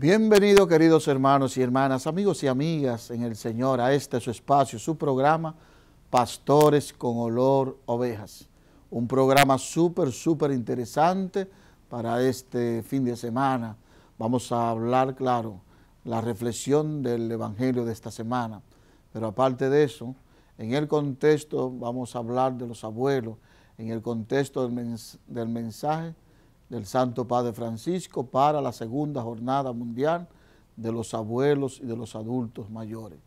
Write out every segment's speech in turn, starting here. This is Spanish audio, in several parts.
Bienvenido queridos hermanos y hermanas, amigos y amigas en el Señor a este su espacio, su programa Pastores con Olor Ovejas. Un programa súper, súper interesante para este fin de semana. Vamos a hablar, claro, la reflexión del Evangelio de esta semana. Pero aparte de eso, en el contexto vamos a hablar de los abuelos, en el contexto del, del mensaje del Santo Padre Francisco para la segunda jornada mundial de los abuelos y de los adultos mayores.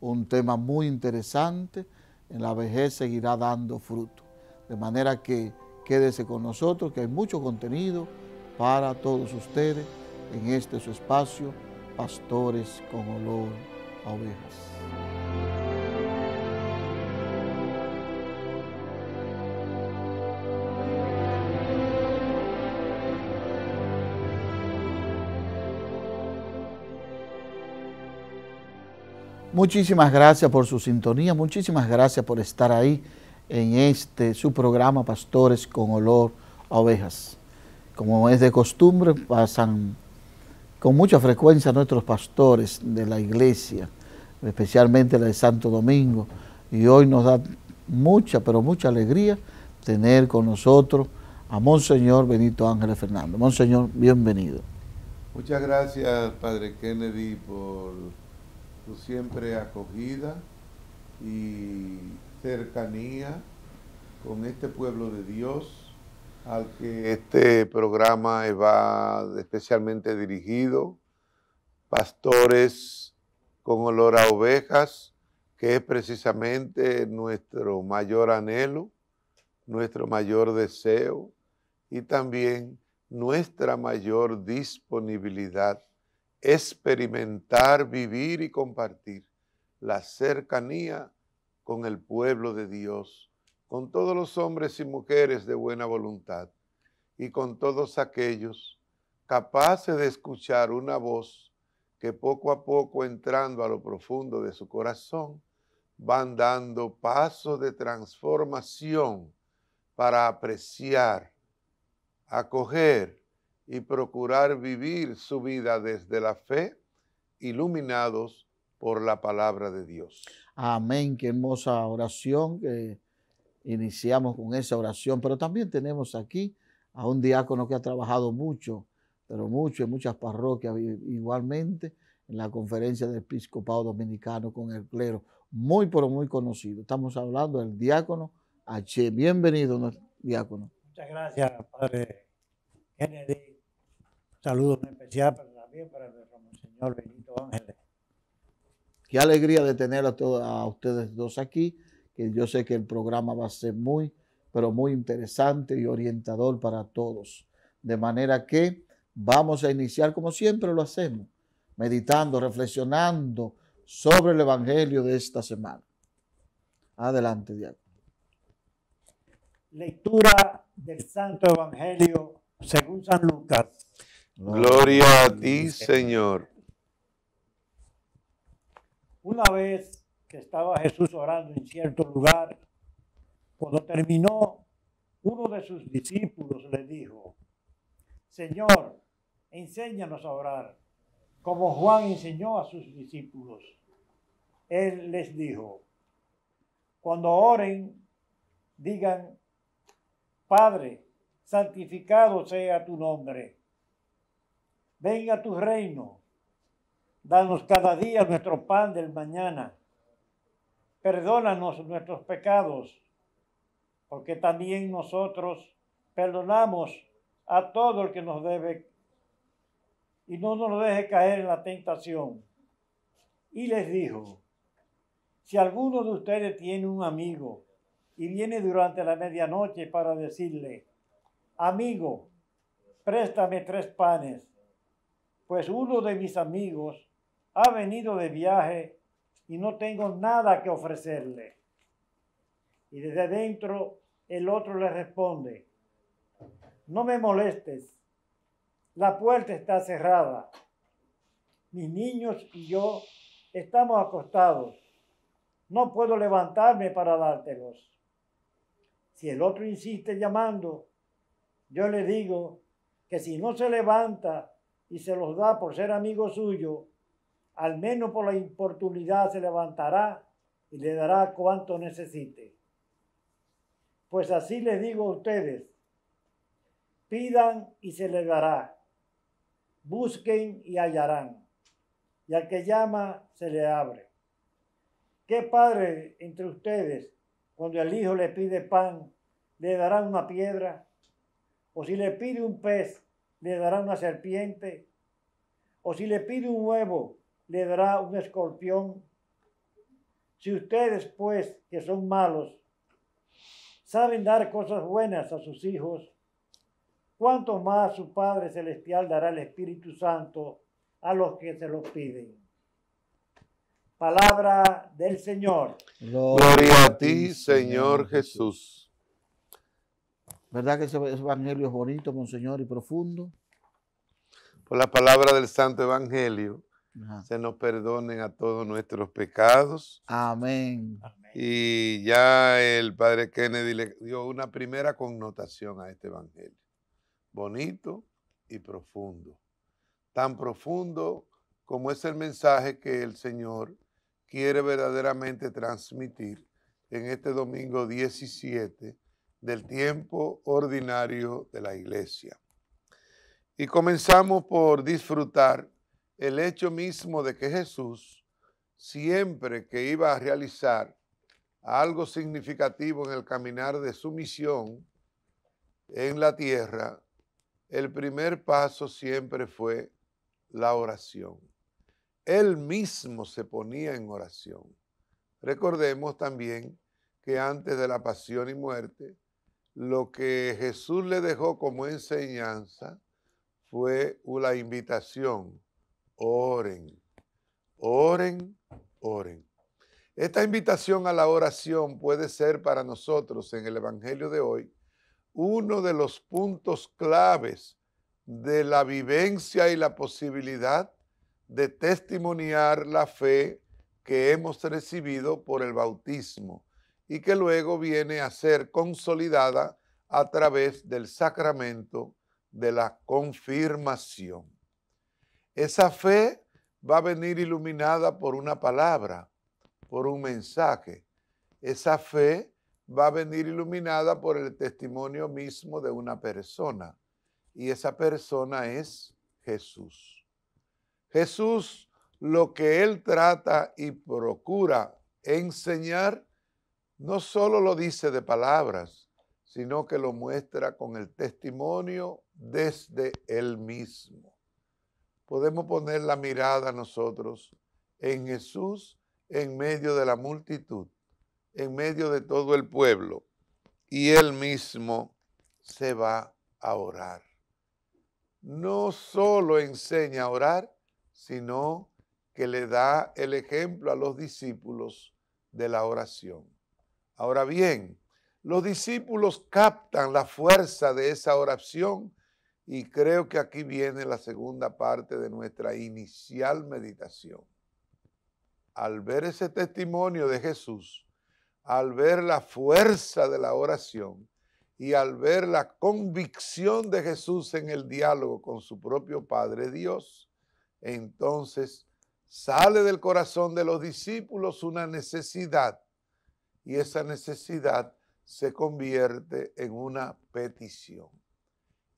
Un tema muy interesante, en la vejez seguirá dando fruto. De manera que quédese con nosotros, que hay mucho contenido para todos ustedes en este su espacio, Pastores con olor a ovejas. Muchísimas gracias por su sintonía, muchísimas gracias por estar ahí en este su programa Pastores con olor a ovejas. Como es de costumbre, pasan con mucha frecuencia nuestros pastores de la iglesia, especialmente la de Santo Domingo, y hoy nos da mucha, pero mucha alegría tener con nosotros a Monseñor Benito Ángel Fernando. Monseñor, bienvenido. Muchas gracias, Padre Kennedy, por siempre acogida y cercanía con este pueblo de Dios al que este programa va especialmente dirigido, pastores con olor a ovejas, que es precisamente nuestro mayor anhelo, nuestro mayor deseo y también nuestra mayor disponibilidad experimentar, vivir y compartir la cercanía con el pueblo de Dios, con todos los hombres y mujeres de buena voluntad y con todos aquellos capaces de escuchar una voz que poco a poco entrando a lo profundo de su corazón, van dando pasos de transformación para apreciar, acoger y procurar vivir su vida desde la fe, iluminados por la palabra de Dios. Amén, qué hermosa oración que iniciamos con esa oración, pero también tenemos aquí a un diácono que ha trabajado mucho, pero mucho en muchas parroquias igualmente, en la conferencia del episcopado dominicano con el clero, muy pero muy conocido. Estamos hablando del diácono H. Bienvenido, diácono. Muchas gracias, padre Saludos especial para, también para el Señor Benito Ángeles. Qué alegría de tener a, ustedes dos aquí, que yo sé que el programa va a ser muy, pero muy interesante y orientador para todos. De manera que vamos a iniciar como siempre lo hacemos, meditando, reflexionando sobre el Evangelio de esta semana. Adelante, Diego. Lectura del Santo Evangelio según San Lucas. Gloria a ti, Señor. Una vez que estaba Jesús orando en cierto lugar, cuando terminó, uno de sus discípulos le dijo, Señor, enséñanos a orar, como Juan enseñó a sus discípulos. Él les dijo, cuando oren, digan, Padre, santificado sea tu nombre venga a tu reino, danos cada día nuestro pan del mañana, perdónanos nuestros pecados, porque también nosotros perdonamos a todo el que nos debe y no nos deje caer en la tentación. Y les dijo, si alguno de ustedes tiene un amigo y viene durante la medianoche para decirle, amigo, préstame tres panes pues uno de mis amigos ha venido de viaje y no tengo nada que ofrecerle. Y desde dentro el otro le responde, no me molestes, la puerta está cerrada, mis niños y yo estamos acostados, no puedo levantarme para dártelos. Si el otro insiste llamando, yo le digo que si no se levanta, y se los da por ser amigo suyo, al menos por la importunidad se levantará y le dará cuanto necesite. Pues así les digo a ustedes, pidan y se les dará, busquen y hallarán, y al que llama se le abre. ¿Qué padre entre ustedes, cuando el hijo le pide pan, le dará una piedra? ¿O si le pide un pez, le dará una serpiente. O si le pide un huevo, le dará un escorpión. Si ustedes, pues, que son malos, saben dar cosas buenas a sus hijos, ¿cuánto más su Padre Celestial dará el Espíritu Santo a los que se lo piden? Palabra del Señor. Gloria a ti, Señor Jesús. ¿Verdad que ese evangelio es bonito, Monseñor, y profundo? Por la palabra del Santo Evangelio, se nos perdonen a todos nuestros pecados. Amén. Y ya el Padre Kennedy le dio una primera connotación a este Evangelio. Bonito y profundo. Tan profundo como es el mensaje que el Señor quiere verdaderamente transmitir en este domingo 17 del tiempo ordinario de la iglesia. Y comenzamos por disfrutar el hecho mismo de que Jesús, siempre que iba a realizar algo significativo en el caminar de su misión en la tierra, el primer paso siempre fue la oración. Él mismo se ponía en oración. Recordemos también que antes de la pasión y muerte, lo que Jesús le dejó como enseñanza fue una invitación, oren, oren, oren. Esta invitación a la oración puede ser para nosotros en el Evangelio de hoy uno de los puntos claves de la vivencia y la posibilidad de testimoniar la fe que hemos recibido por el bautismo y que luego viene a ser consolidada a través del sacramento de la confirmación. Esa fe va a venir iluminada por una palabra, por un mensaje. Esa fe va a venir iluminada por el testimonio mismo de una persona. Y esa persona es Jesús. Jesús, lo que él trata y procura enseñar no solo lo dice de palabras, sino que lo muestra con el testimonio desde él mismo. Podemos poner la mirada nosotros en Jesús en medio de la multitud, en medio de todo el pueblo, y él mismo se va a orar. No solo enseña a orar, sino que le da el ejemplo a los discípulos de la oración. Ahora bien, los discípulos captan la fuerza de esa oración y creo que aquí viene la segunda parte de nuestra inicial meditación. Al ver ese testimonio de Jesús, al ver la fuerza de la oración y al ver la convicción de Jesús en el diálogo con su propio Padre Dios, entonces sale del corazón de los discípulos una necesidad y esa necesidad se convierte en una petición.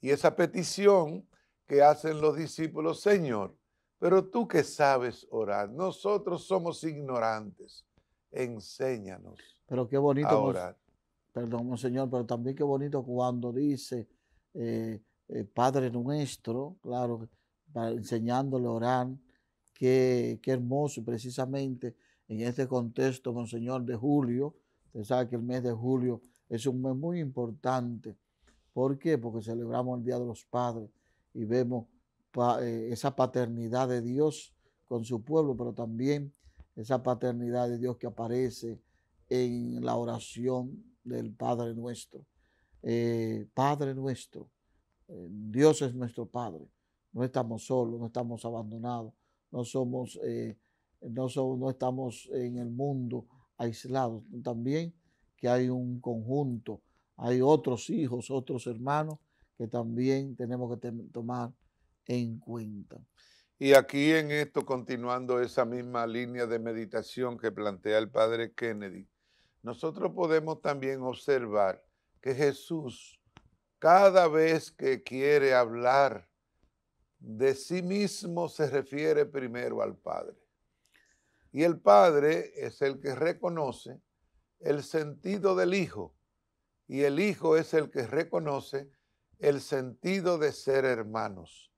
Y esa petición que hacen los discípulos, Señor, pero tú que sabes orar, nosotros somos ignorantes, enséñanos. Pero qué bonito. A orar. Perdón, señor pero también qué bonito cuando dice eh, eh, Padre nuestro, claro, enseñándole a orar, qué, qué hermoso precisamente en este contexto, monseñor, de julio, Usted sabe que el mes de julio es un mes muy importante. ¿Por qué? Porque celebramos el Día de los Padres y vemos eh, esa paternidad de Dios con su pueblo, pero también esa paternidad de Dios que aparece en la oración del Padre nuestro. Eh, Padre nuestro, eh, Dios es nuestro Padre. No estamos solos, no estamos abandonados, no somos, no, no estamos en el mundo también que hay un conjunto, hay otros hijos, otros hermanos que también tenemos que tomar en cuenta. Y aquí en esto, continuando esa misma línea de meditación que plantea el padre Kennedy, nosotros podemos también observar que Jesús, cada vez que quiere hablar de sí mismo, se refiere primero al Padre. Y el Padre es el que reconoce el sentido del Hijo. Y el Hijo es el que reconoce el sentido de ser hermanos.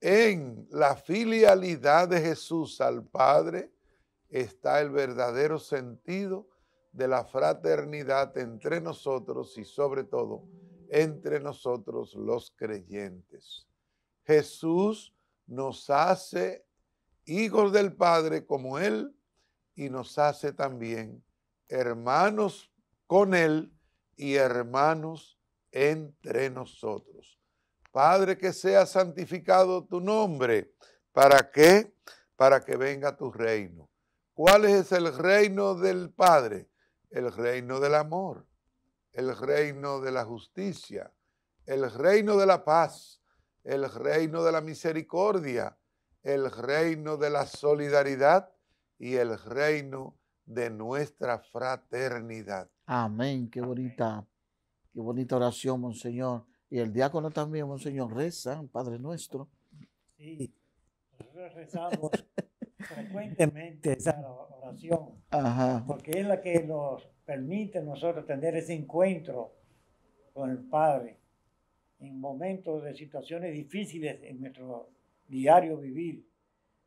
En la filialidad de Jesús al Padre está el verdadero sentido de la fraternidad entre nosotros y sobre todo entre nosotros los creyentes. Jesús nos hace hijos del Padre como Él y nos hace también hermanos con Él y hermanos entre nosotros. Padre, que sea santificado tu nombre. ¿Para qué? Para que venga tu reino. ¿Cuál es el reino del Padre? El reino del amor, el reino de la justicia, el reino de la paz, el reino de la misericordia, el reino de la solidaridad y el reino de nuestra fraternidad. Amén, qué bonita, qué bonita oración, Monseñor. Y el diácono también, Monseñor, reza, Padre nuestro. Sí, nosotros rezamos frecuentemente esa oración, porque es la que nos permite a nosotros tener ese encuentro con el Padre en momentos de situaciones difíciles en nuestro diario vivir.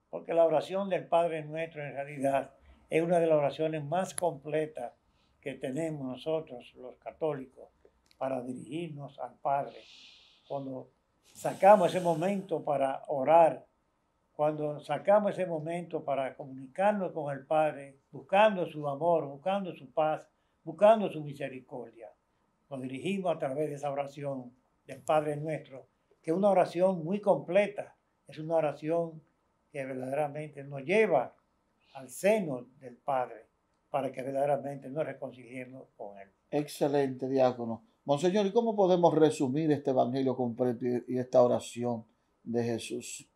Porque la oración del Padre nuestro en realidad es una de las oraciones más completas que tenemos nosotros los católicos para dirigirnos al Padre. Cuando sacamos ese momento para orar, cuando sacamos ese momento para comunicarnos con el Padre, buscando su amor, buscando su paz, buscando su misericordia. Nos dirigimos a través de esa oración del Padre nuestro, que es una oración muy completa, es una oración que verdaderamente nos lleva al seno del Padre para que verdaderamente nos reconciliemos con Él. Excelente, diácono. Monseñor, ¿y cómo podemos resumir este Evangelio completo y esta oración de Jesús?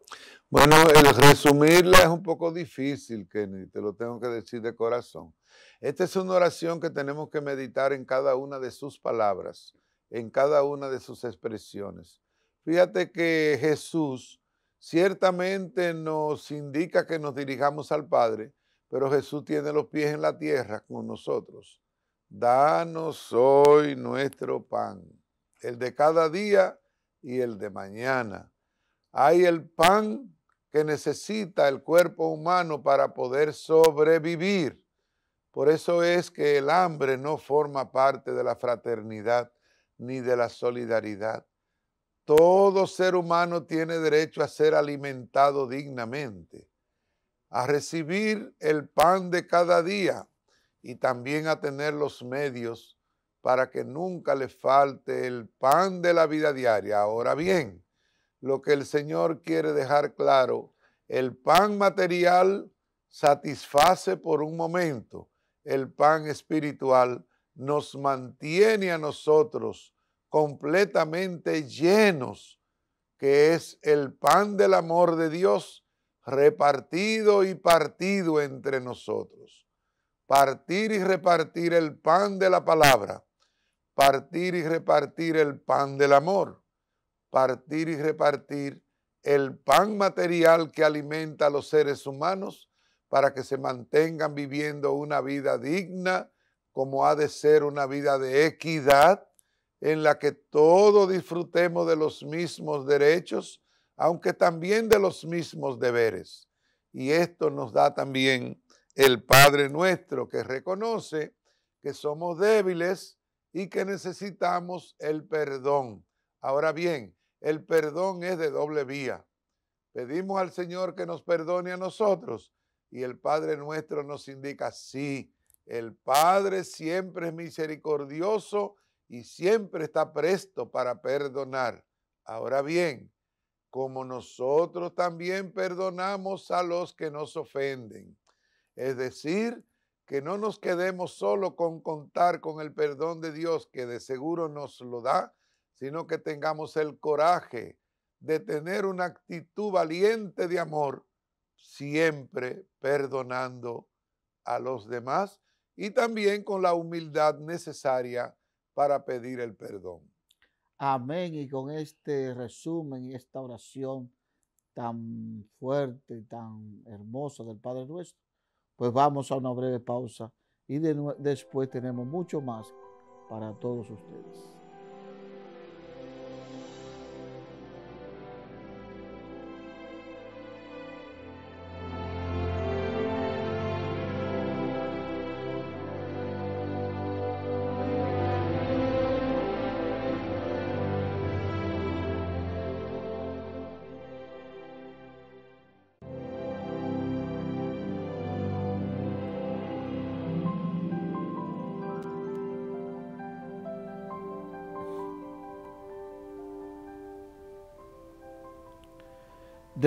Bueno, el resumirla es un poco difícil, Kenny, te lo tengo que decir de corazón. Esta es una oración que tenemos que meditar en cada una de sus palabras, en cada una de sus expresiones. Fíjate que Jesús ciertamente nos indica que nos dirijamos al Padre, pero Jesús tiene los pies en la tierra con nosotros. Danos hoy nuestro pan, el de cada día y el de mañana. Hay el pan que necesita el cuerpo humano para poder sobrevivir. Por eso es que el hambre no forma parte de la fraternidad ni de la solidaridad. Todo ser humano tiene derecho a ser alimentado dignamente, a recibir el pan de cada día y también a tener los medios para que nunca le falte el pan de la vida diaria. Ahora bien, lo que el Señor quiere dejar claro, el pan material satisface por un momento, el pan espiritual nos mantiene a nosotros completamente llenos, que es el pan del amor de Dios repartido y partido entre nosotros. Partir y repartir el pan de la palabra, partir y repartir el pan del amor, partir y repartir el pan material que alimenta a los seres humanos para que se mantengan viviendo una vida digna, como ha de ser una vida de equidad, en la que todos disfrutemos de los mismos derechos, aunque también de los mismos deberes. Y esto nos da también el Padre nuestro, que reconoce que somos débiles y que necesitamos el perdón. Ahora bien, el perdón es de doble vía. Pedimos al Señor que nos perdone a nosotros y el Padre nuestro nos indica, sí, el Padre siempre es misericordioso y siempre está presto para perdonar. Ahora bien, como nosotros también perdonamos a los que nos ofenden. Es decir, que no nos quedemos solo con contar con el perdón de Dios, que de seguro nos lo da, sino que tengamos el coraje de tener una actitud valiente de amor, siempre perdonando a los demás y también con la humildad necesaria para pedir el perdón. Amén. Y con este resumen y esta oración tan fuerte, y tan hermosa del Padre nuestro, pues vamos a una breve pausa y después tenemos mucho más para todos ustedes.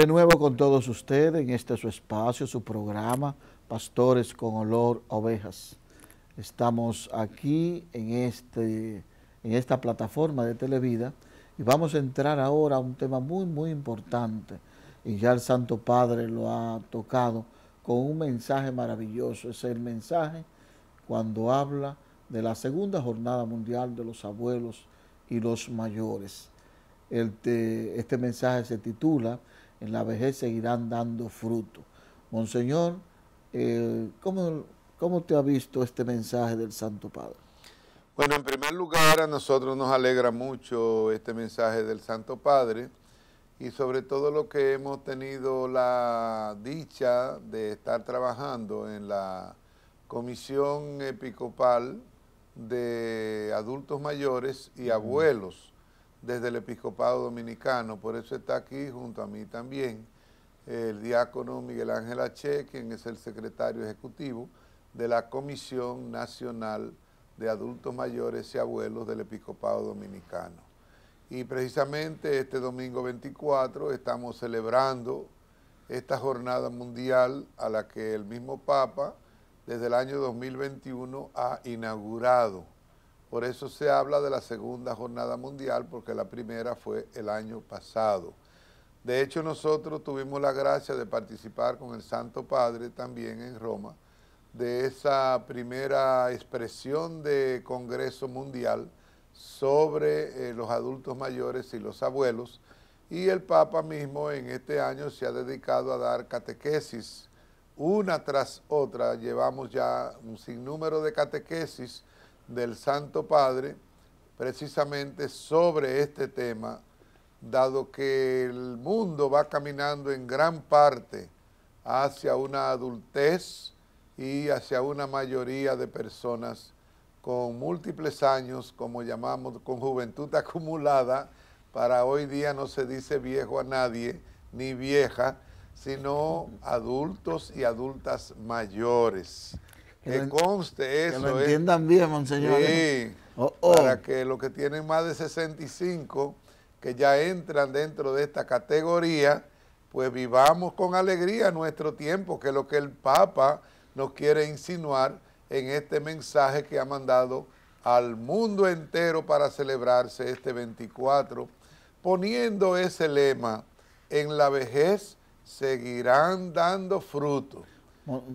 De nuevo con todos ustedes en este su espacio, su programa, Pastores con Olor Ovejas. Estamos aquí en, este, en esta plataforma de Televida y vamos a entrar ahora a un tema muy, muy importante. Y ya el Santo Padre lo ha tocado con un mensaje maravilloso. Es el mensaje cuando habla de la segunda jornada mundial de los abuelos y los mayores. este mensaje se titula en la vejez seguirán dando fruto. Monseñor, eh, ¿cómo, te ha visto este mensaje del Santo Padre? Bueno, en primer lugar, a nosotros nos alegra mucho este mensaje del Santo Padre y sobre todo lo que hemos tenido la dicha de estar trabajando en la Comisión Episcopal de Adultos Mayores y Abuelos desde el Episcopado Dominicano, por eso está aquí junto a mí también el diácono Miguel Ángel H., quien es el secretario ejecutivo de la Comisión Nacional de Adultos Mayores y Abuelos del Episcopado Dominicano. Y precisamente este domingo 24 estamos celebrando esta jornada mundial a la que el mismo Papa desde el año 2021 ha inaugurado por eso se habla de la segunda jornada mundial, porque la primera fue el año pasado. De hecho, nosotros tuvimos la gracia de participar con el Santo Padre también en Roma de esa primera expresión de Congreso Mundial sobre eh, los adultos mayores y los abuelos. Y el Papa mismo en este año se ha dedicado a dar catequesis una tras otra. Llevamos ya un sinnúmero de catequesis del Santo Padre precisamente sobre este tema, dado que el mundo va caminando en gran parte hacia una adultez y hacia una mayoría de personas con múltiples años, como llamamos, con juventud acumulada, para hoy día no se dice viejo a nadie, ni vieja, sino adultos y adultas mayores. Que, conste eso. Que lo ¿eh? entiendan bien, monseñor. Sí, oh, oh. para que los que tienen más de 65, que ya entran dentro de esta categoría, pues vivamos con alegría nuestro tiempo, que es lo que el Papa nos quiere insinuar en este mensaje que ha mandado al mundo entero para celebrarse este 24, poniendo ese lema, en la vejez seguirán dando fruto.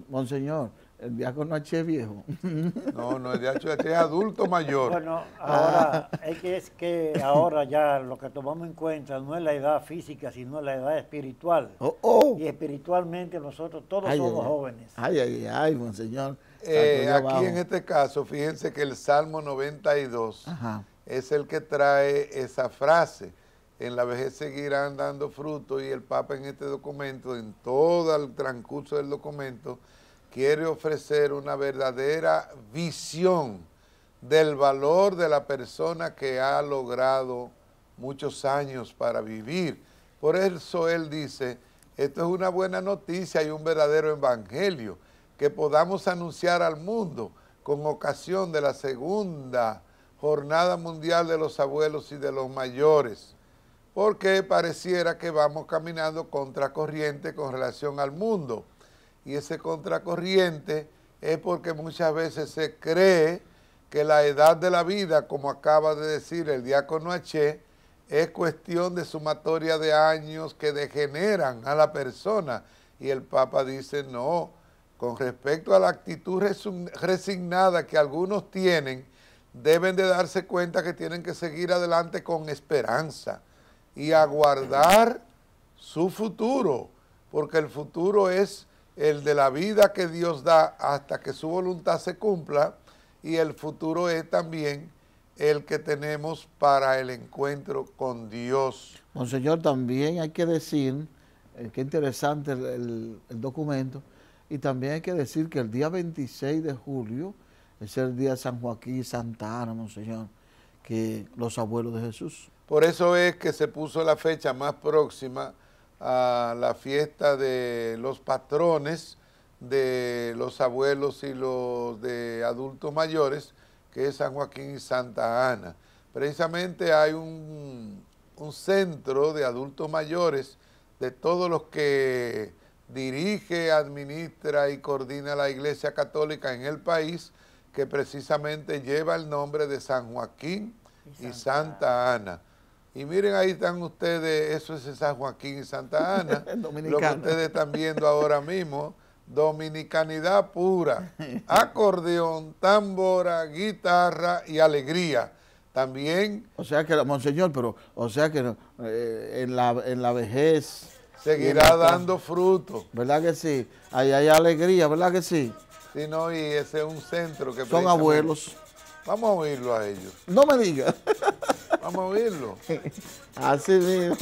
Monseñor, el diácono no es viejo. No, no, el diácono es adulto mayor. Bueno, ah. ahora, es que, es que ahora ya lo que tomamos en cuenta no es la edad física, sino la edad espiritual. Oh, oh. Y espiritualmente nosotros todos somos jóvenes. Ay, ay, ay, monseñor. Eh, aquí en este caso, fíjense que el Salmo 92 es el que trae esa frase. En la vejez seguirán dando fruto y el Papa en este documento, en todo el transcurso del documento, quiere ofrecer una verdadera visión del valor de la persona que ha logrado muchos años para vivir. Por eso él dice, esto es una buena noticia y un verdadero evangelio, que podamos anunciar al mundo con ocasión de la segunda jornada mundial de los abuelos y de los mayores, porque pareciera que vamos caminando contracorriente con relación al mundo y ese contracorriente es porque muchas veces se cree que la edad de la vida, como acaba de decir el diácono H, es cuestión de sumatoria de años que degeneran a la persona. Y el Papa dice, no, con respecto a la actitud resignada que algunos tienen, deben de darse cuenta que tienen que seguir adelante con esperanza y aguardar su futuro, porque el futuro es el de la vida que Dios da hasta que su voluntad se cumpla y el futuro es también el que tenemos para el encuentro con Dios. Monseñor, también hay que decir, eh, qué interesante el, el, documento, y también hay que decir que el día 26 de julio es el día de San Joaquín y Santa Ana, Monseñor, que los abuelos de Jesús. Por eso es que se puso la fecha más próxima a la fiesta de los patrones de los abuelos y los de adultos mayores, que es San Joaquín y Santa Ana. Precisamente hay un, centro de adultos mayores de todos los que dirige, administra y coordina la Iglesia Católica en el país, que precisamente lleva el nombre de San Joaquín y Santa Ana. Y miren, ahí están ustedes, eso es San Joaquín y Santa Ana, lo que ustedes están viendo ahora mismo, dominicanidad pura, acordeón, tambora, guitarra y alegría. También... O sea que, monseñor, pero, o sea que eh, en, la, en la vejez... Seguirá dando fruto. ¿Verdad que sí? Ahí hay alegría, ¿verdad que sí? Sí, no, y ese es un centro que... Son abuelos Vamos a oírlo a ellos. No me digas. Vamos a oírlo. Así mismo.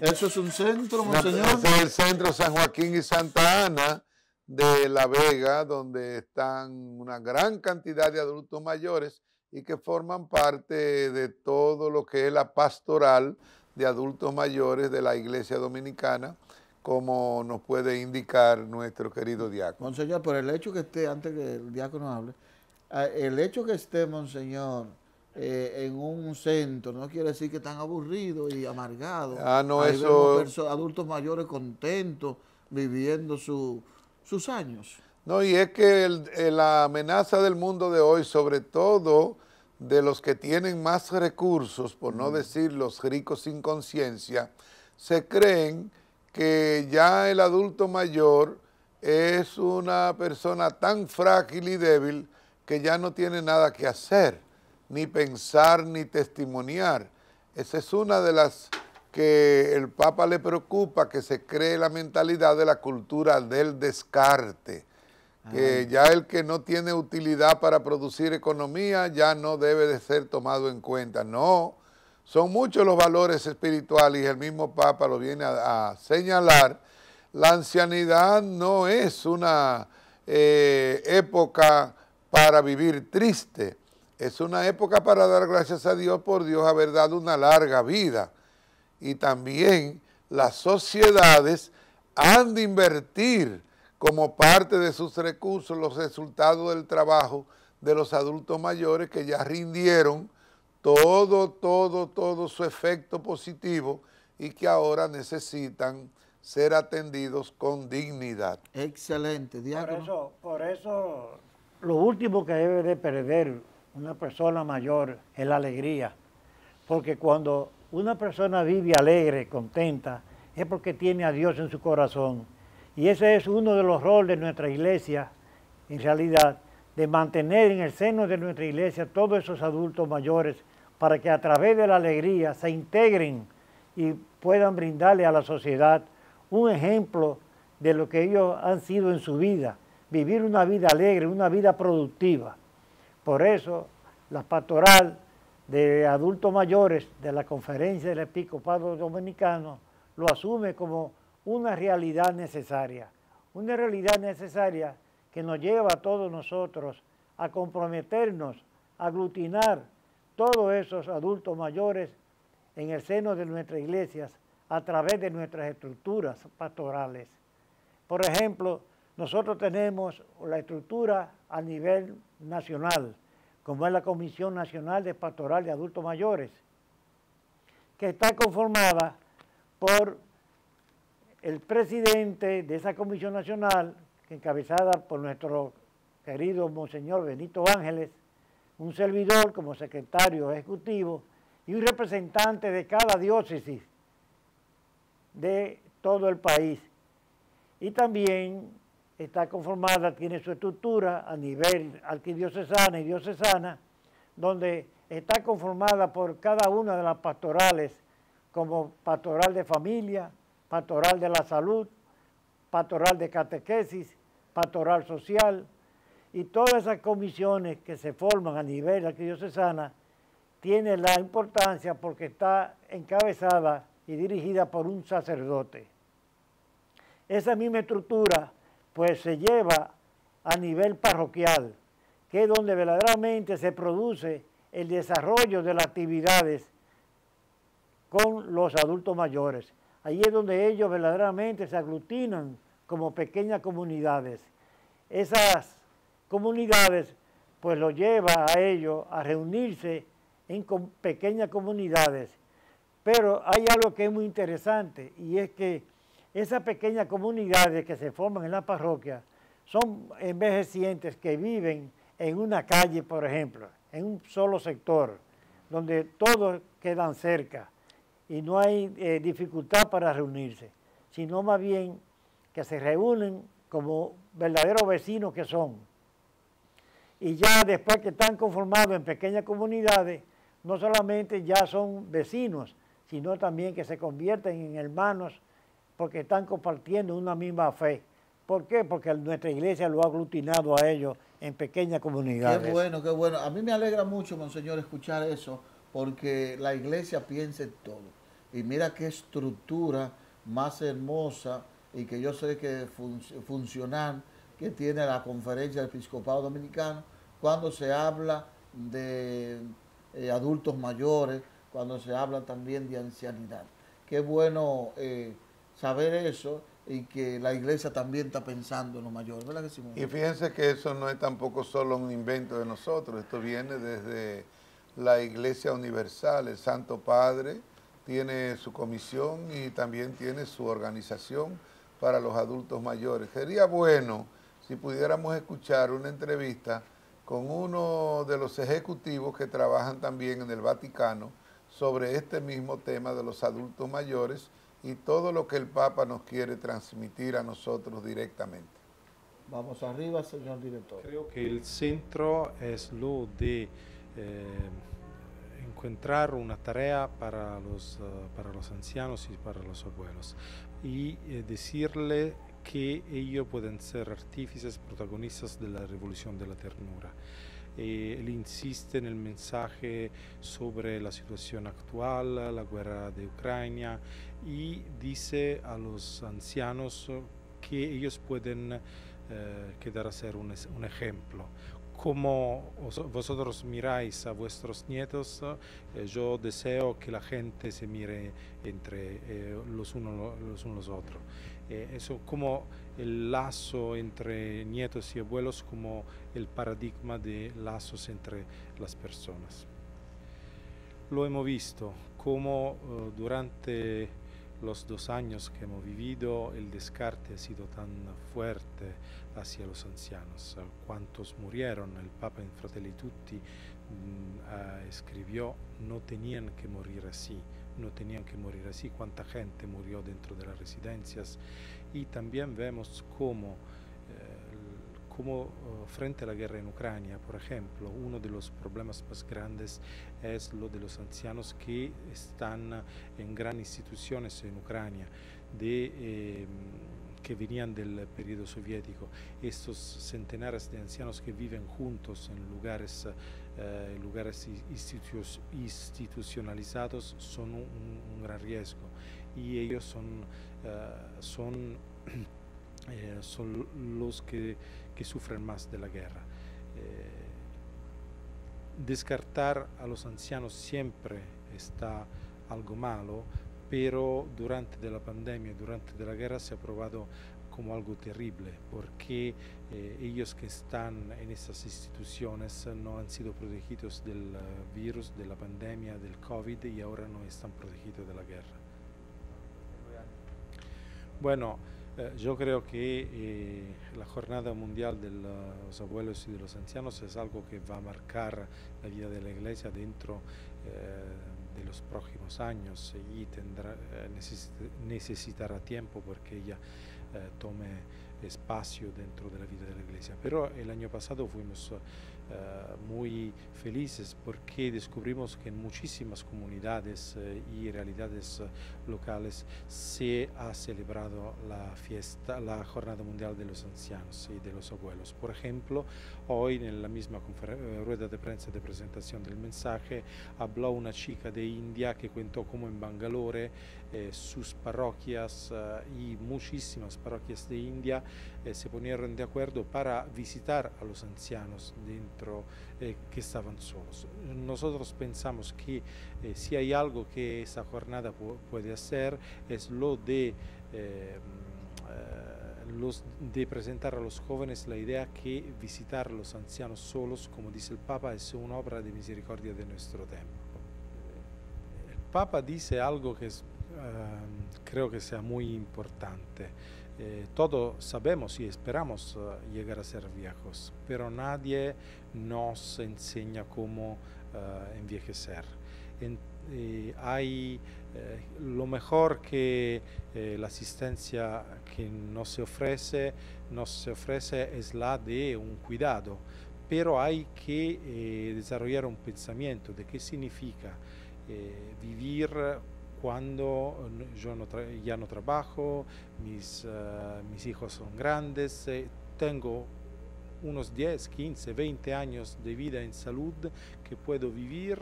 Eso es un centro, monseñor. es el centro San Joaquín y Santa Ana de La Vega, donde están una gran cantidad de adultos mayores y que forman parte de todo lo que es la pastoral de adultos mayores de la Iglesia Dominicana, como nos puede indicar nuestro querido diácono. Monseñor, por el hecho que esté, antes que el diácono hable, ah, el hecho que esté, Monseñor, eh, en un centro, no quiere decir que están aburridos y amargados. Ah, no, eso... Adultos mayores contentos, viviendo su, sus años. No, y es que eh, la amenaza del mundo de hoy, sobre todo de los que tienen más recursos, por no decir los ricos sin conciencia, se creen que ya el adulto mayor es una persona tan frágil y débil que ya no tiene nada que hacer, ni pensar, ni testimoniar. Esa es una de las que el Papa le preocupa que se cree la mentalidad de la cultura del descarte, que ya el que no tiene utilidad para producir economía ya no debe de ser tomado en cuenta. No, son muchos los valores espirituales y el mismo Papa lo viene a, señalar. La ancianidad no es una eh, época para vivir triste, es una época para dar gracias a Dios por Dios haber dado una larga vida y también las sociedades han de invertir como parte de sus recursos los resultados del trabajo de los adultos mayores que ya rindieron todo, todo, todo su efecto positivo y que ahora necesitan ser atendidos con dignidad. Excelente, Por eso, por eso lo último que debe de perder una persona mayor es la alegría, porque cuando una persona vive alegre, contenta, es porque tiene a Dios en su corazón. Y ese es uno de los roles de nuestra iglesia, en realidad, de mantener en el seno de nuestra iglesia todos esos adultos mayores para que a través de la alegría se integren y puedan brindarle a la sociedad un ejemplo de lo que ellos han sido en su vida, vivir una vida alegre, una vida productiva. Por eso la pastoral de adultos mayores de la conferencia del episcopado dominicano lo asume como una realidad necesaria, una realidad necesaria que nos lleva a todos nosotros a comprometernos, a aglutinar todos esos adultos mayores en el seno de nuestras iglesias a través de nuestras estructuras pastorales. Por ejemplo, nosotros tenemos la estructura a nivel nacional, como es la Comisión Nacional de Pastoral de Adultos Mayores, que está conformada por el presidente de esa Comisión Nacional, encabezada por nuestro querido Monseñor Benito Ángeles, un servidor como secretario ejecutivo y un representante de cada diócesis de todo el país. Y también está conformada, tiene su estructura a nivel arquidiocesana y diocesana, donde está conformada por cada una de las pastorales, como pastoral de familia, pastoral de la salud, pastoral de catequesis, pastoral social, y todas esas comisiones que se forman a nivel arquidiocesana tiene la importancia porque está encabezada y dirigida por un sacerdote. Esa misma estructura pues se lleva a nivel parroquial, que es donde verdaderamente se produce el desarrollo de las actividades con los adultos mayores. Ahí es donde ellos verdaderamente se aglutinan como pequeñas comunidades. Esas comunidades pues lo lleva a ellos a reunirse en pequeñas comunidades. Pero hay algo que es muy interesante y es que esas pequeñas comunidades que se forman en la parroquia son envejecientes que viven en una calle, por ejemplo, en un solo sector, donde todos quedan cerca y no hay eh, dificultad para reunirse, sino más bien que se reúnen como verdaderos vecinos que son. Y ya después que están conformados en pequeñas comunidades, no solamente ya son vecinos, sino también que se convierten en hermanos porque están compartiendo una misma fe. ¿Por qué? Porque nuestra iglesia lo ha aglutinado a ellos en pequeñas comunidades. Qué bueno, qué bueno. A mí me alegra mucho, Monseñor, escuchar eso, porque la iglesia piensa en todo. Y mira qué estructura más hermosa y que yo sé que funciona, que tiene la Conferencia del Episcopado Dominicano cuando se habla de eh, adultos mayores, cuando se habla también de ancianidad. Qué bueno eh, saber eso y que la iglesia también está pensando en lo mayor, ¿verdad que Y fíjense que eso no es tampoco solo un invento de nosotros, esto viene desde la iglesia universal, el Santo Padre tiene su comisión y también tiene su organización para los adultos mayores. Sería bueno si pudiéramos escuchar una entrevista con uno de los ejecutivos que trabajan también en el Vaticano sobre este mismo tema de los adultos mayores y todo lo que el Papa nos quiere transmitir a nosotros directamente. Vamos arriba, señor director. Creo que el centro es lo de eh, encontrar una tarea para los, eh, para los ancianos y para los abuelos y eh, decirle que ellos pueden ser artífices, protagonistas de la revolución de la ternura. él insiste en el mensaje sobre la situación actual, la guerra de Ucrania, y dice a los ancianos eh, que ellos pueden eh, quedar a ser un, ejemplo. Como vosotros miráis a vuestros nietos, eh, yo deseo que la gente se mire entre los, uno, los otros. eso como el lazo entre nietos y abuelos, como el paradigma de lazos entre las personas. Lo hemos visto como durante los dos años que hemos vivido, el descarte ha sido tan fuerte hacia los ancianos. Eh, Cuantos murieron, el Papa en Fratelli Tutti mm, ah, escribió, no tenían que morir así, no tenían que morir así, cuánta gente murió dentro de las residencias. Y también vemos cómo eh, como oh, frente a la guerra en Ucrania, por ejemplo, uno de los problemas más grandes es lo de los ancianos que están eh, en grandes instituciones en Ucrania, em, que venían del periodo soviético. Estos centenares de ancianos que viven juntos en lugares, eh, institucionalizados son un, gran riesgo y ellos son eh, los que que sufren más de la guerra. Eh, descartar a los ancianos siempre está algo malo, pero durante de la pandemia, durante de la guerra se ha probado como algo terrible, porque eh, ellos que están en estas instituciones no han sido protegidos del eh, virus, de la pandemia, del COVID y ahora no están protegidos de la guerra. Bueno, eh, yo creo que eh, la Jornada Mundial de los Abuelos y de los Ancianos es algo que va a marcar la vida de la Iglesia dentro eh, de los próximos años y tendrá, necesitará tiempo porque ella tome espacio dentro de la vida de la Iglesia. Pero el año pasado fuimos muy felices porque descubrimos que en muchísimas comunidades y realidades locales se ha celebrado la fiesta, la Jornada Mundial de los Ancianos y de los Abuelos. Por ejemplo, hoy en la misma eh, rueda de prensa de presentación del mensaje habló una chica de India que cuentó cómo en Bangalore eh, sus parroquias eh, y muchísimas parroquias de India se ponieron de acuerdo para visitar a los ancianos dentro que estaban solos. Nosotros pensamos que si hay algo que esa jornada puede hacer, hacer es lo de, eh, eh, los de presentar a los jóvenes la idea que visitar a los ancianos solos, como dice el Papa, es una obra de misericordia de nuestro tiempo. El Papa dice algo que eh, creo que sea muy importante. todo todos sabemos y esperamos llegar a ser viejos, pero nadie nos enseña cómo uh, envejecer. En, hay eh, lo mejor que eh, la asistencia que nos ofrece, nos ofrece es la de un cuidado, pero hay que eh, desarrollar un pensamiento de qué significa vivir cuando yo no ya no trabajo, mis, mis hijos son grandes, tengo unos 10, 15, 20 años de vida en salud que puedo vivir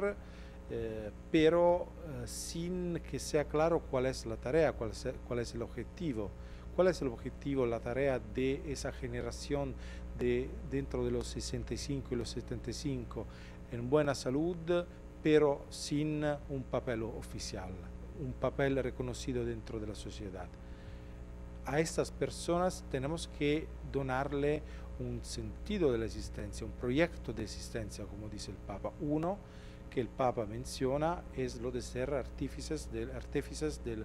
eh, pero eh, sin que sea claro cuál es la tarea, cuál es, cuál es el objetivo. ¿Cuál es el objetivo, la tarea de esa generación de dentro de los 65 y los 75 en buena salud, pero sin un papel oficial, un papel reconocido dentro de la sociedad? A estas personas tenemos que donarle un sentido de la existencia, un proyecto de existencia, como dice el Papa. Uno, que el Papa menciona es lo de ser artífices, de, artífices eh,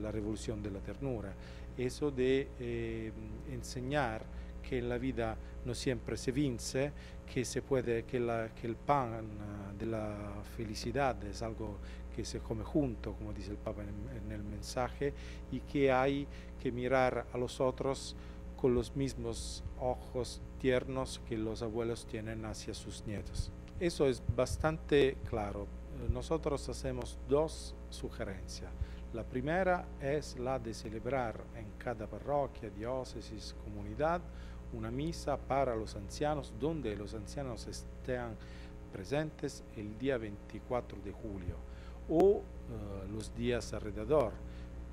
la revolución de la ternura. Eso de eh, enseñar que la vida no siempre se vince, que, se puede, que, que el pan ah, de la felicidad es algo que se come junto, como dice el Papa en el mensaje, y que hay que mirar a los otros con los mismos ojos tiernos que los abuelos tienen hacia sus nietos. Eso es bastante claro. Nosotros hacemos dos sugerencias. La primera es la de celebrar en cada parroquia, diócesis, comunidad, una misa para los ancianos, donde los ancianos estén presentes el día 24 de julio o eh, los días alrededor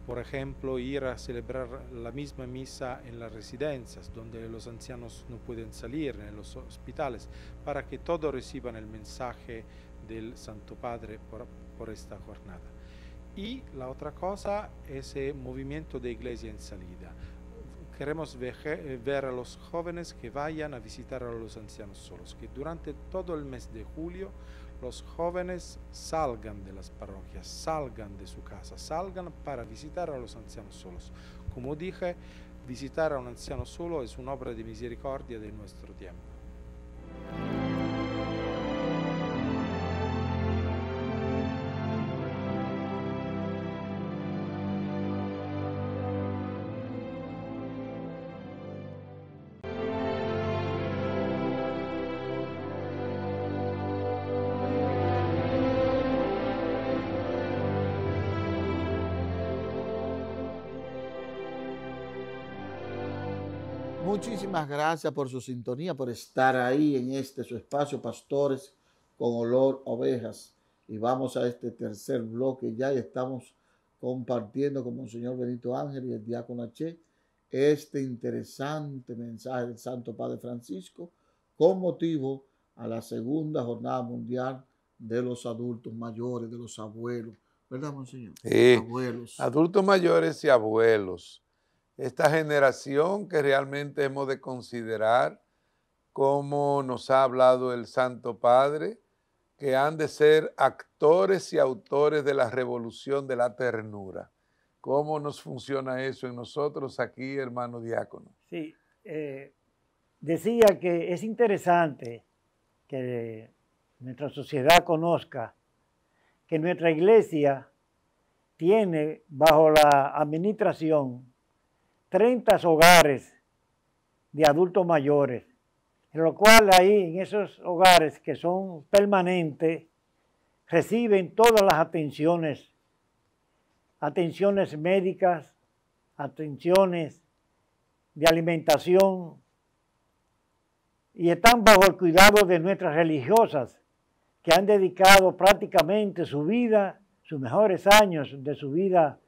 por ejemplo, ir a celebrar la misma misa en las residencias, donde los ancianos no pueden salir, en los hospitales, para que todos reciban el mensaje del Santo Padre por, esta jornada. Y la otra cosa es el movimiento de iglesia en salida. Queremos ver a los jóvenes que vayan a visitar a los ancianos solos, que durante todo el mes de julio los jóvenes salgan de las parroquias, salgan de su casa, salgan para visitar a los ancianos solos. Como dije, visitar a un anciano solo es una obra de misericordia de nuestro tiempo. Muchísimas gracias por su sintonía, por estar ahí en este su espacio, pastores con olor ovejas. Y vamos a este tercer bloque ya y estamos compartiendo con Monseñor Benito Ángel y el Diácono H este interesante mensaje del Santo Padre Francisco con motivo a la segunda jornada mundial de los adultos mayores, de los abuelos. ¿Verdad, Monseñor? Sí. Abuelos. Adultos mayores y abuelos esta generación que realmente hemos de considerar, como nos ha hablado el Santo Padre, que han de ser actores y autores de la revolución de la ternura. ¿Cómo nos funciona eso en nosotros aquí, hermano diácono? Sí, eh, decía que es interesante que nuestra sociedad conozca que nuestra iglesia tiene bajo la administración 30 hogares de adultos mayores, en lo cual ahí, en esos hogares que son permanentes, reciben todas las atenciones, atenciones médicas, atenciones de alimentación, y están bajo el cuidado de nuestras religiosas, que han dedicado prácticamente su vida, sus mejores años de su vida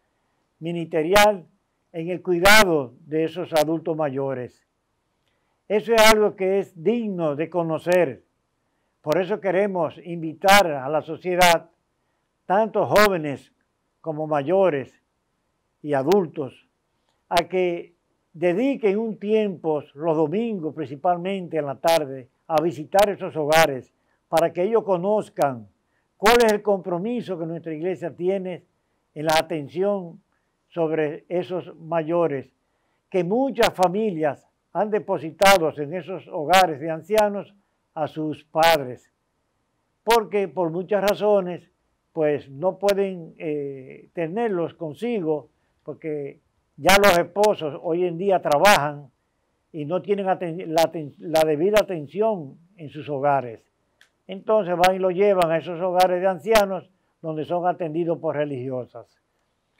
ministerial, en el cuidado de esos adultos mayores. Eso es algo que es digno de conocer. Por eso queremos invitar a la sociedad, tanto jóvenes como mayores y adultos, a que dediquen un tiempo, los domingos principalmente en la tarde, a visitar esos hogares para que ellos conozcan cuál es el compromiso que nuestra iglesia tiene en la atención sobre esos mayores que muchas familias han depositado en esos hogares de ancianos a sus padres, porque por muchas razones pues no pueden eh, tenerlos consigo, porque ya los esposos hoy en día trabajan y no tienen la, la debida atención en sus hogares. Entonces van y lo llevan a esos hogares de ancianos donde son atendidos por religiosas.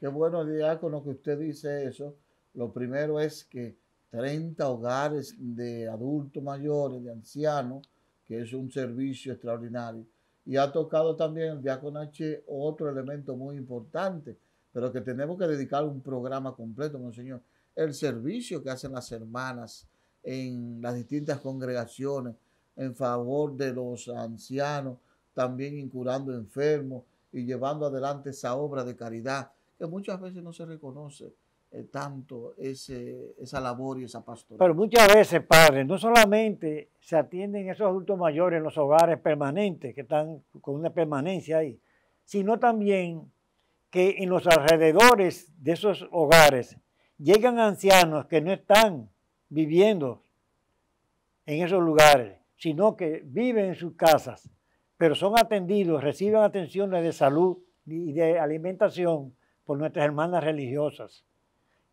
Qué bueno, diácono, que usted dice eso. Lo primero es que 30 hogares de adultos mayores, de ancianos, que es un servicio extraordinario. Y ha tocado también el diácono H otro elemento muy importante, pero que tenemos que dedicar un programa completo, monseñor. El servicio que hacen las hermanas en las distintas congregaciones en favor de los ancianos, también incurando enfermos y llevando adelante esa obra de caridad que muchas veces no se reconoce eh, tanto esa labor y esa pastora. Pero muchas veces, padre, no solamente se atienden esos adultos mayores en los hogares permanentes, que están con una permanencia ahí, sino también que en los alrededores de esos hogares llegan ancianos que no están viviendo en esos lugares, sino que viven en sus casas, pero son atendidos, reciben atenciones de salud y de alimentación por nuestras hermanas religiosas.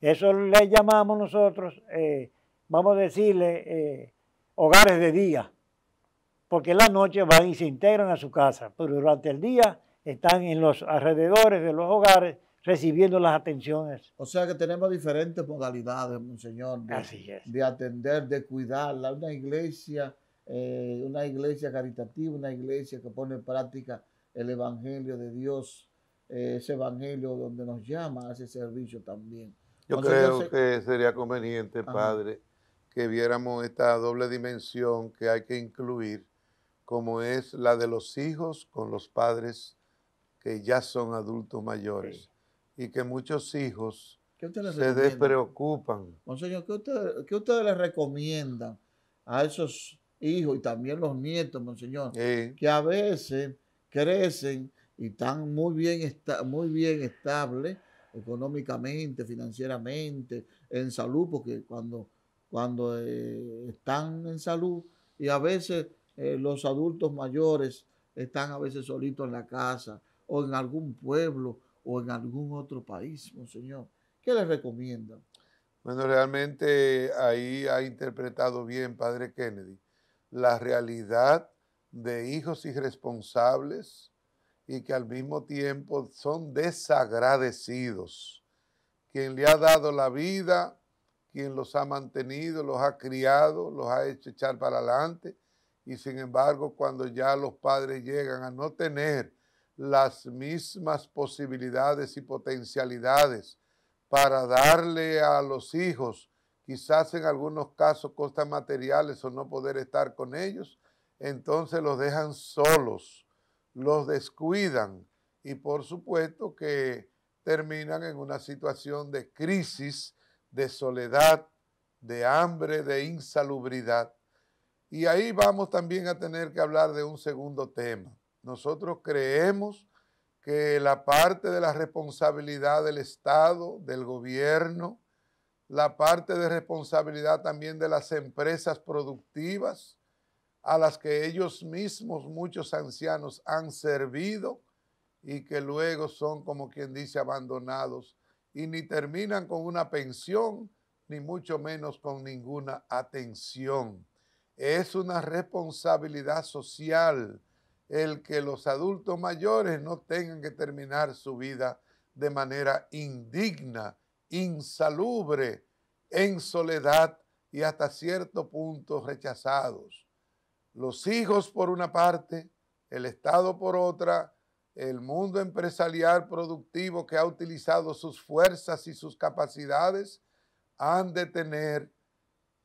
Eso le llamamos nosotros, eh, vamos a decirle, eh, hogares de día, porque en la noche van y se integran a su casa, pero durante el día están en los alrededores de los hogares recibiendo las atenciones. O sea que tenemos diferentes modalidades, Monseñor, de, de atender, de cuidar. Una iglesia, eh, una iglesia caritativa, una iglesia que pone en práctica el Evangelio de Dios eh, ese evangelio donde nos llama a ese servicio también. Yo creo que sería conveniente, Padre, que viéramos esta doble dimensión que hay que incluir, como es la de los hijos con los padres que ya son adultos mayores y que muchos hijos se despreocupan. Monseñor, ¿qué, usted, ustedes les recomiendan a esos hijos y también los nietos, Monseñor, que a veces crecen y están muy bien, está, muy bien estables económicamente, financieramente, en salud, porque cuando, cuando eh, están en salud y a veces eh, los adultos mayores están a veces solitos en la casa o en algún pueblo o en algún otro país, monseñor. ¿Qué les recomienda? Bueno, realmente ahí ha interpretado bien Padre Kennedy la realidad de hijos irresponsables, y que al mismo tiempo son desagradecidos. Quien le ha dado la vida, quien los ha mantenido, los ha criado, los ha hecho echar para adelante. Y sin embargo, cuando ya los padres llegan a no tener las mismas posibilidades y potencialidades para darle a los hijos, quizás en algunos casos costas materiales o no poder estar con ellos, entonces los dejan solos los descuidan y por supuesto que terminan en una situación de crisis, de soledad, de hambre, de insalubridad. Y ahí vamos también a tener que hablar de un segundo tema. Nosotros creemos que la parte de la responsabilidad del Estado, del gobierno, la parte de responsabilidad también de las empresas productivas, a las que ellos mismos, muchos ancianos, han servido y que luego son, como quien dice, abandonados y ni terminan con una pensión, ni mucho menos con ninguna atención. Es una responsabilidad social el que los adultos mayores no tengan que terminar su vida de manera indigna, insalubre, en soledad y hasta cierto punto rechazados los hijos por una parte, el Estado por otra, el mundo empresarial productivo que ha utilizado sus fuerzas y sus capacidades, han de tener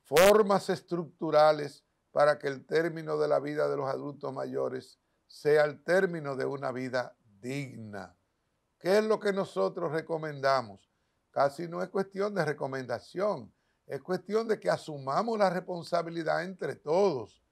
formas estructurales para que el término de la vida de los adultos mayores sea el término de una vida digna. ¿Qué es lo que nosotros recomendamos? Casi no es cuestión de recomendación, es cuestión de que asumamos la responsabilidad entre todos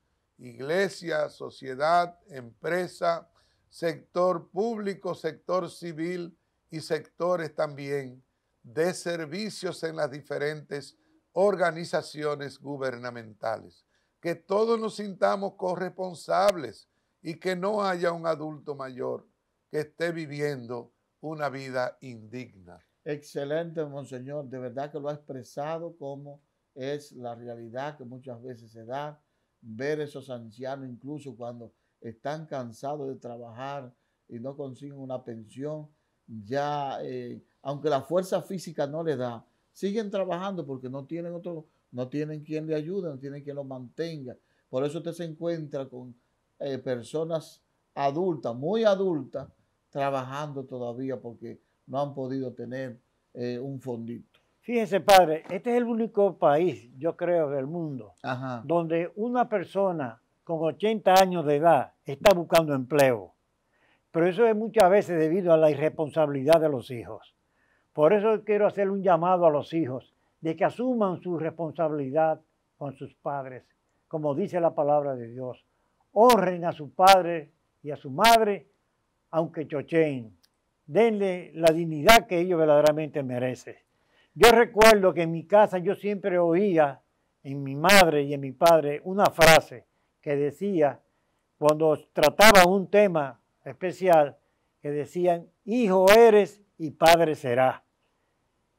iglesia, sociedad, empresa, sector público, sector civil y sectores también de servicios en las diferentes organizaciones gubernamentales. Que todos nos sintamos corresponsables y que no haya un adulto mayor que esté viviendo una vida indigna. Excelente, monseñor. De verdad que lo ha expresado como es la realidad que muchas veces se da ver esos ancianos, incluso cuando están cansados de trabajar y no consiguen una pensión, ya, eh, aunque la fuerza física no les da, siguen trabajando porque no tienen otro, no tienen quien le ayude, no tienen quien los mantenga. Por eso usted se encuentra con eh, personas adultas, muy adultas, trabajando todavía porque no han podido tener eh, un fondito. Fíjense, padre, este es el único país, yo creo, del mundo, donde una persona con 80 años de edad está buscando empleo. Pero eso es muchas veces debido a la irresponsabilidad de los hijos. Por eso quiero hacer un llamado a los hijos de que asuman su responsabilidad con sus padres, como dice la palabra de Dios. Honren a su padre y a su madre, aunque chocheen. Denle la dignidad que ellos verdaderamente merecen. Yo recuerdo que en mi casa yo siempre oía en mi madre y en mi padre una frase que decía, cuando trataba un tema especial, que decían, hijo eres y padre será.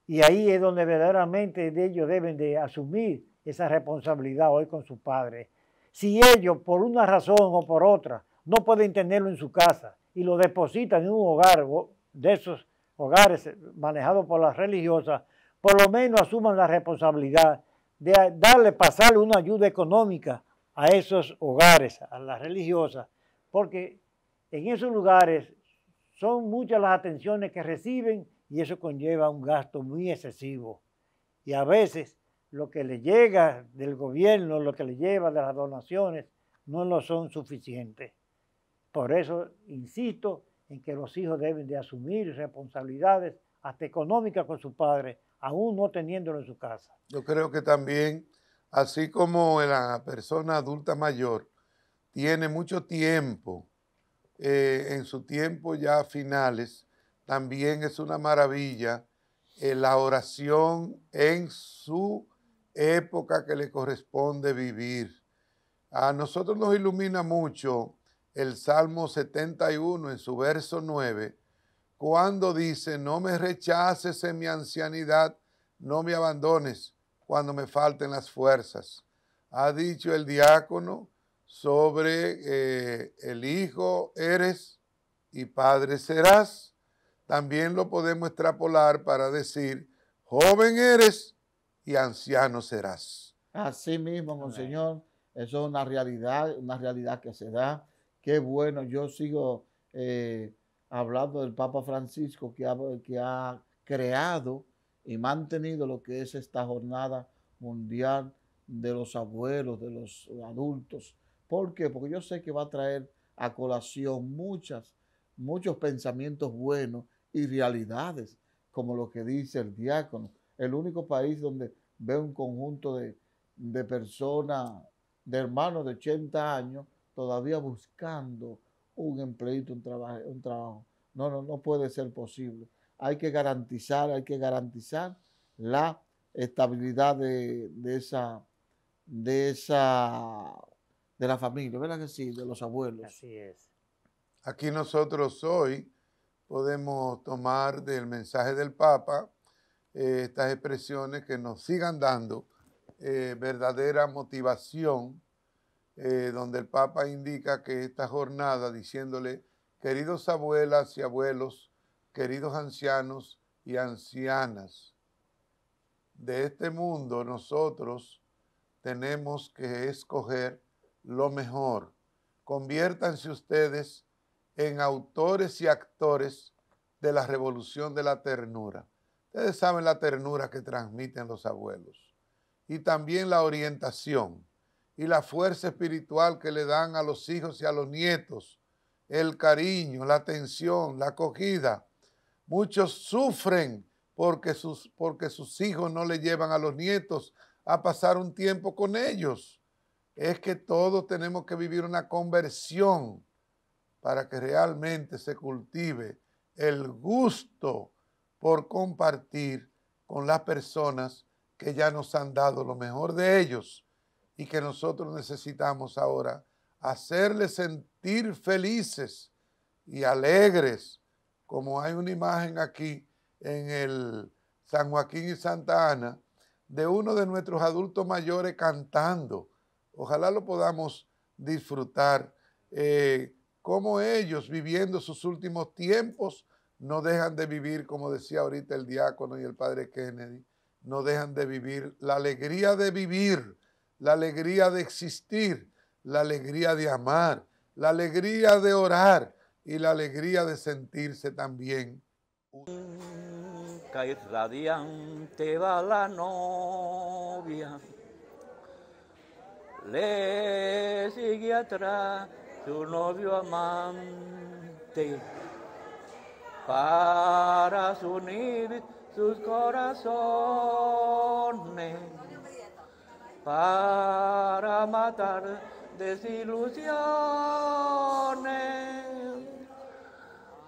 Y ahí es donde verdaderamente ellos deben de asumir esa responsabilidad hoy con su padre. Si ellos, por una razón o por otra, no pueden tenerlo en su casa y lo depositan en un hogar de esos hogares manejados por las religiosas, por lo menos asuman la responsabilidad de darle, pasarle una ayuda económica a esos hogares, a las religiosas, porque en esos lugares son muchas las atenciones que reciben y eso conlleva un gasto muy excesivo. Y a veces lo que le llega del gobierno, lo que le lleva de las donaciones, no lo son suficientes. Por eso insisto en que los hijos deben de asumir responsabilidades hasta económicas con sus padres aún no teniéndolo en su casa. Yo creo que también, así como la persona adulta mayor tiene mucho tiempo, eh, en su tiempo ya finales, también es una maravilla eh, la oración en su época que le corresponde vivir. A nosotros nos ilumina mucho el Salmo 71 en su verso 9, cuando dice, no me rechaces en mi ancianidad, no me abandones cuando me falten las fuerzas. Ha dicho el diácono sobre eh, el hijo eres y padre serás. También lo podemos extrapolar para decir, joven eres y anciano serás. Así mismo, Monseñor, eso es una realidad, una realidad que se da. Qué bueno, yo sigo eh, hablando del Papa Francisco que ha, que ha creado y mantenido lo que es esta jornada mundial de los abuelos, de los adultos. ¿Por qué? Porque yo sé que va a traer a colación muchas, muchos pensamientos buenos y realidades, como lo que dice el diácono. El único país donde ve un conjunto de, de personas, de hermanos de 80 años, todavía buscando un empleito, un, un trabajo. No, no, no puede ser posible. Hay que garantizar, hay que garantizar la estabilidad de, esa, de esa, de la familia, ¿verdad que sí? De los abuelos. Así es. Aquí nosotros hoy podemos tomar del mensaje del Papa eh, estas expresiones que nos sigan dando eh, verdadera motivación eh, donde el Papa indica que esta jornada, diciéndole, queridos abuelas y abuelos, queridos ancianos y ancianas, de este mundo nosotros tenemos que escoger lo mejor. Conviértanse ustedes en autores y actores de la revolución de la ternura. Ustedes saben la ternura que transmiten los abuelos y también la orientación y la fuerza espiritual que le dan a los hijos y a los nietos, el cariño, la atención, la acogida. Muchos sufren porque sus, porque sus hijos no le llevan a los nietos a pasar un tiempo con ellos. Es que todos tenemos que vivir una conversión para que realmente se cultive el gusto por compartir con las personas que ya nos han dado lo mejor de ellos y que nosotros necesitamos ahora hacerles sentir felices y alegres, como hay una imagen aquí en el San Joaquín y Santa Ana, de uno de nuestros adultos mayores cantando. Ojalá lo podamos disfrutar, eh, como ellos viviendo sus últimos tiempos, no dejan de vivir, como decía ahorita el diácono y el padre Kennedy, no dejan de vivir la alegría de vivir la alegría de existir, la alegría de amar, la alegría de orar y la alegría de sentirse también. Caer radiante va la novia, le sigue atrás su novio amante para unir sus corazones para matar desilusiones.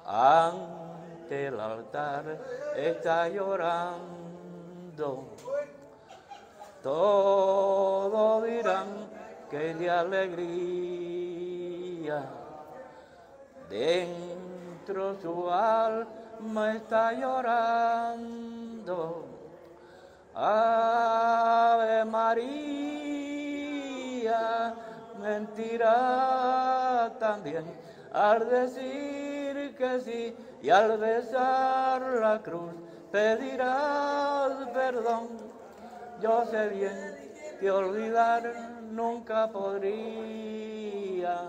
Ante el altar está llorando. Todos dirán que de alegría dentro su alma está llorando Ave María, mentirá también al decir que sí y al besar la cruz pedirás perdón. Yo sé bien que olvidar nunca podría.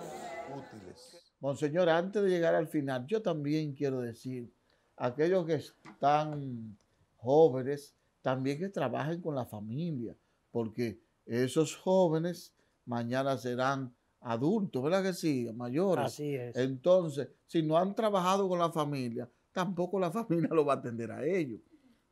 Útiles. Monseñor, antes de llegar al final, yo también quiero decir, a aquellos que están jóvenes, también que trabajen con la familia, porque esos jóvenes mañana serán adultos, ¿verdad que sí? Mayores. Así es. Entonces, si no han trabajado con la familia, tampoco la familia lo va a atender a ellos.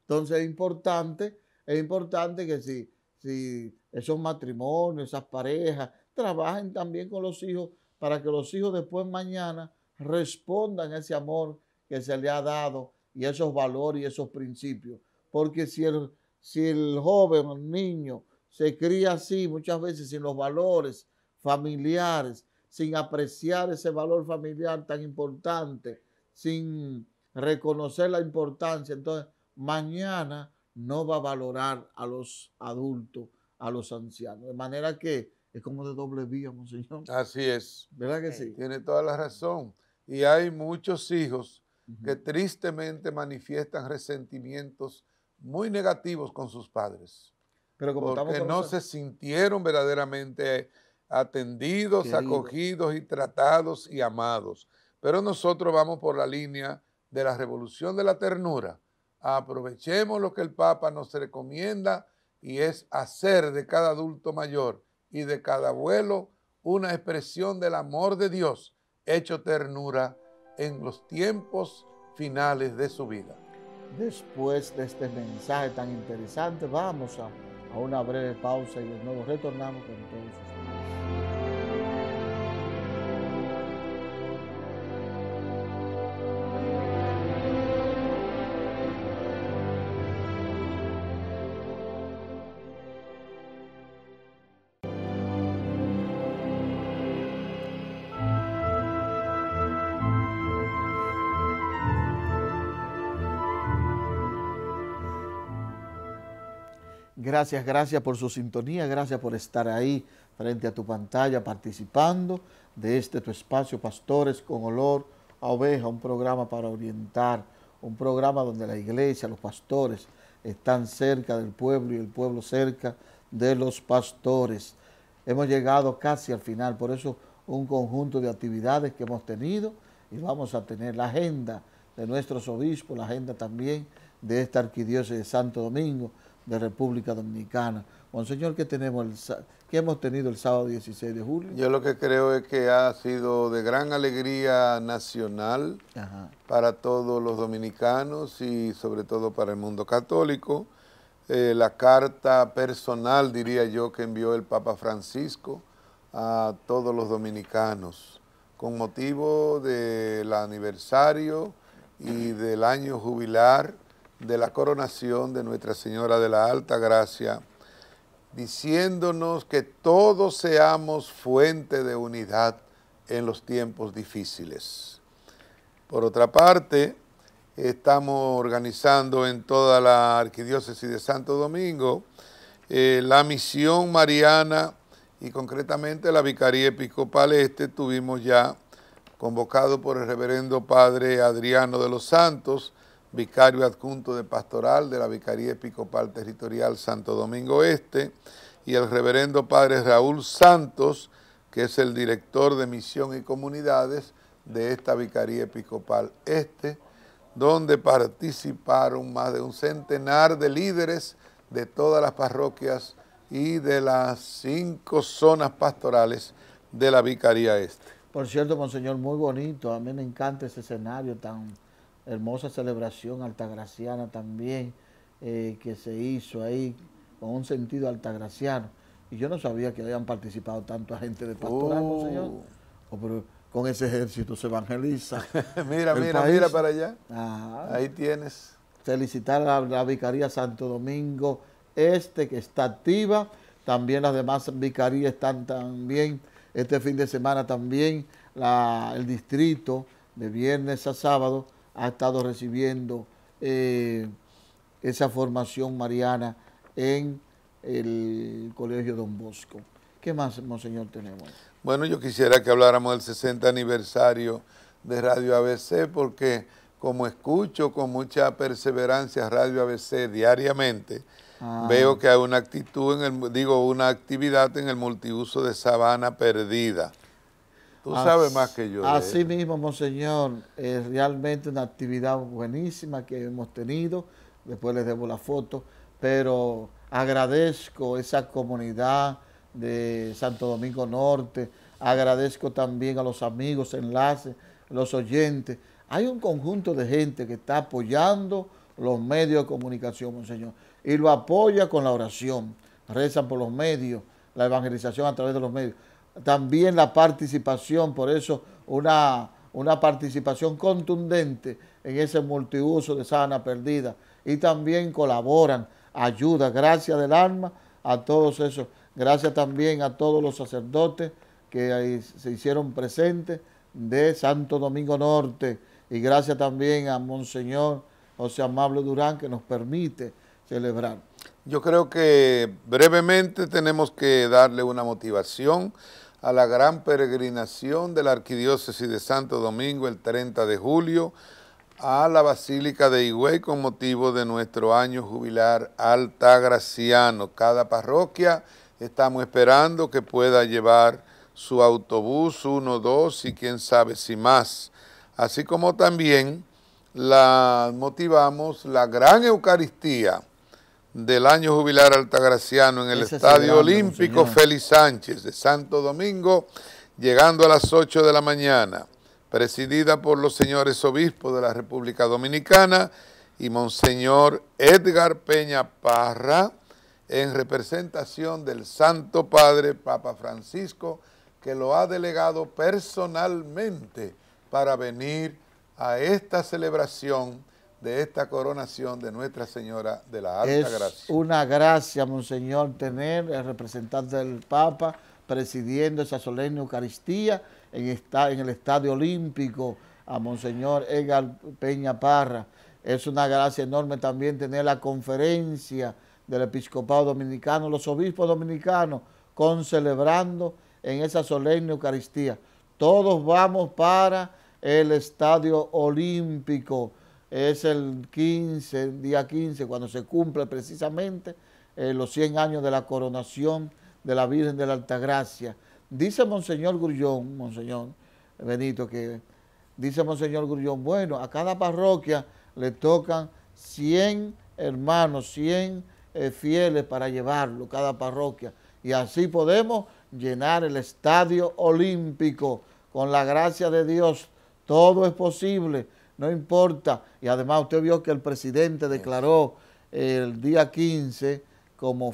Entonces es importante, es importante que si, si esos matrimonios, esas parejas, trabajen también con los hijos para que los hijos después mañana respondan a ese amor que se le ha dado y esos valores y esos principios porque si el, si el joven, el niño, se cría así muchas veces sin los valores familiares, sin apreciar ese valor familiar tan importante, sin reconocer la importancia, entonces mañana no va a valorar a los adultos, a los ancianos. De manera que es como de doble vía, monseñor. Así es. ¿Verdad que sí? Tiene toda la razón. Y hay muchos hijos que tristemente manifiestan resentimientos muy negativos con sus padres. Pero porque no se sintieron verdaderamente atendidos, acogidos y tratados y amados. Pero nosotros vamos por la línea de la revolución de la ternura. Aprovechemos lo que el Papa nos recomienda y es hacer de cada adulto mayor y de cada abuelo una expresión del amor de Dios hecho ternura en los tiempos finales de su vida. Después de este mensaje tan interesante, vamos a, una breve pausa y de nuevo retornamos con todos ustedes. gracias, gracias por su sintonía, gracias por estar ahí frente a tu pantalla participando de este tu espacio, Pastores con Olor a Oveja, un programa para orientar, un programa donde la iglesia, los pastores están cerca del pueblo y el pueblo cerca de los pastores. Hemos llegado casi al final, por eso un conjunto de actividades que hemos tenido y vamos a tener la agenda de nuestros obispos, la agenda también de esta arquidiócesis de Santo Domingo, de República Dominicana. Monseñor, ¿qué, tenemos el, hemos tenido el sábado 16 de julio? Yo lo que creo es que ha sido de gran alegría nacional para todos los dominicanos y sobre todo para el mundo católico. Eh, la carta personal, diría yo, que envió el Papa Francisco a todos los dominicanos con motivo del aniversario y del año jubilar de la coronación de Nuestra Señora de la Alta Gracia, diciéndonos que todos seamos fuente de unidad en los tiempos difíciles. Por otra parte, estamos organizando en toda la Arquidiócesis de Santo Domingo eh, la misión mariana y concretamente la Vicaría Episcopal Este tuvimos ya convocado por el reverendo padre Adriano de los Santos, vicario adjunto de pastoral de la Vicaría Episcopal Territorial Santo Domingo Este, y el reverendo padre Raúl Santos, que es el director de misión y comunidades de esta Vicaría Episcopal Este, donde participaron más de un centenar de líderes de todas las parroquias y de las cinco zonas pastorales de la Vicaría Este. Por cierto, Monseñor, muy bonito. A mí me encanta ese escenario tan hermosa celebración altagraciana también eh, que se hizo ahí con un sentido altagraciano. Y yo no sabía que habían participado tanta gente de pastoral, oh. señor. Oh, con ese ejército se evangeliza. mira, mira, mira para allá. Ah. ahí tienes. Felicitar a la Vicaría Santo Domingo Este que está activa. También las demás vicarías están también. Este fin de semana también el distrito de viernes a sábado ha estado recibiendo eh, esa formación mariana en el Colegio Don Bosco. ¿Qué más, Monseñor, tenemos? Bueno, yo quisiera que habláramos del 60 aniversario de Radio ABC, porque como escucho con mucha perseverancia Radio ABC diariamente, ah. veo que hay una actitud, en el, digo, una actividad en el multiuso de Sabana Perdida. Tú sabes más que yo. Así mismo, Monseñor, es realmente una actividad buenísima que hemos tenido. Después les debo la foto, pero agradezco esa comunidad de Santo Domingo Norte, agradezco también a los amigos, enlaces, los oyentes. Hay un conjunto de gente que está apoyando los medios de comunicación, Monseñor, y lo apoya con la oración. Rezan por los medios, la evangelización a través de los medios también la participación, por eso una, participación contundente en ese multiuso de sana perdida. Y también colaboran, ayuda, gracias del alma a todos esos. Gracias también a todos los sacerdotes que se hicieron presentes de Santo Domingo Norte. Y gracias también a Monseñor José Amable Durán que nos permite celebrar. Yo creo que brevemente tenemos que darle una motivación a la gran peregrinación de la Arquidiócesis de Santo Domingo el 30 de julio a la Basílica de Higüey con motivo de nuestro año jubilar altagraciano. Cada parroquia estamos esperando que pueda llevar su autobús, uno, dos y quién sabe si más. Así como también la motivamos la gran Eucaristía del año jubilar altagraciano en el Estadio Olímpico Félix Sánchez de Santo Domingo, llegando a las 8 de la mañana, presidida por los señores obispos de la República Dominicana y Monseñor Edgar Peña Parra, en representación del Santo Padre Papa Francisco, que lo ha delegado personalmente para venir a esta celebración de esta coronación de Nuestra Señora de la Alta Gracia. Es una gracia, Monseñor, tener el representante del Papa presidiendo esa solemne Eucaristía en, en el Estadio Olímpico a Monseñor Edgar Peña Parra. Es una gracia enorme también tener la conferencia del Episcopado Dominicano, los obispos dominicanos, con celebrando en esa solemne Eucaristía. Todos vamos para el Estadio Olímpico es el 15, día 15, cuando se cumple precisamente eh, los 100 años de la coronación de la Virgen de la Altagracia. Dice Monseñor Grullón, Monseñor Benito, que dice Monseñor Grullón, bueno, a cada parroquia le tocan 100 hermanos, 100 eh, fieles para llevarlo, cada parroquia. Y así podemos llenar el estadio olímpico. Con la gracia de Dios, todo es posible no importa. Y además usted vio que el presidente declaró el día 15 como,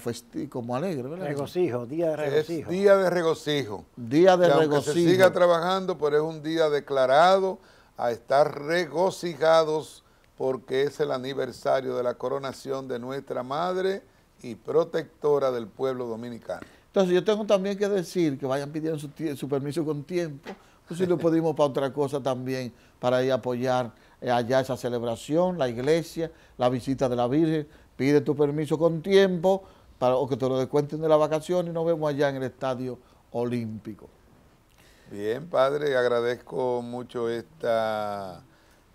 como alegre, ¿verdad? Regocijo, día de regocijo. día de regocijo. Día de regocijo. siga trabajando, pero es un día declarado a estar regocijados porque es el aniversario de la coronación de nuestra madre y protectora del pueblo dominicano. Entonces yo tengo también que decir que vayan pidiendo su permiso con tiempo si pues lo pudimos para otra cosa también, para ir a apoyar eh, allá esa celebración, la iglesia, la visita de la Virgen. Pide tu permiso con tiempo para, o que te lo descuenten de la vacación y nos vemos allá en el Estadio Olímpico. Bien, padre, agradezco mucho esta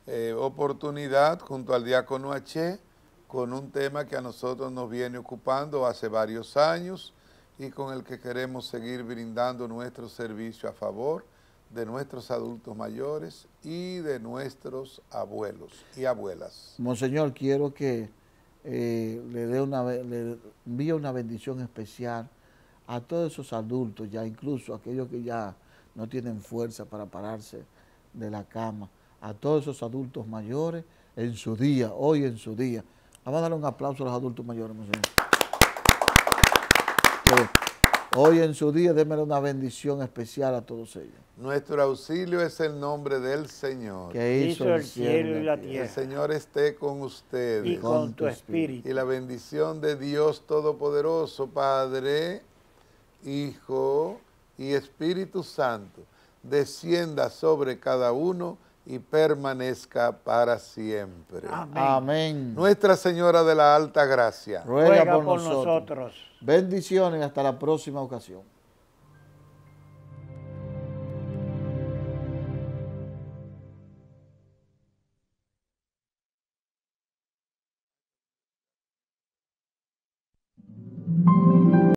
eh, oportunidad junto al diácono H con un tema que a nosotros nos viene ocupando hace varios años y con el que queremos seguir brindando nuestro servicio a favor de nuestros adultos mayores y de nuestros abuelos y abuelas. Monseñor, quiero que eh, le, dé una, le envíe una bendición especial a todos esos adultos, ya incluso aquellos que ya no tienen fuerza para pararse de la cama, a todos esos adultos mayores en su día, hoy en su día. Vamos a darle un aplauso a los adultos mayores, monseñor. Hoy en su día, démele una bendición especial a todos ellos. Nuestro auxilio es el nombre del Señor. Que hizo, el cielo y la tierra. El Señor esté con ustedes. Y con, tu espíritu. Y la bendición de Dios Todopoderoso, Padre, Hijo y Espíritu Santo, descienda sobre cada uno y permanezca para siempre. Amén. Nuestra Señora de la Alta Gracia. Ruega, por, nosotros. Bendiciones hasta la próxima ocasión.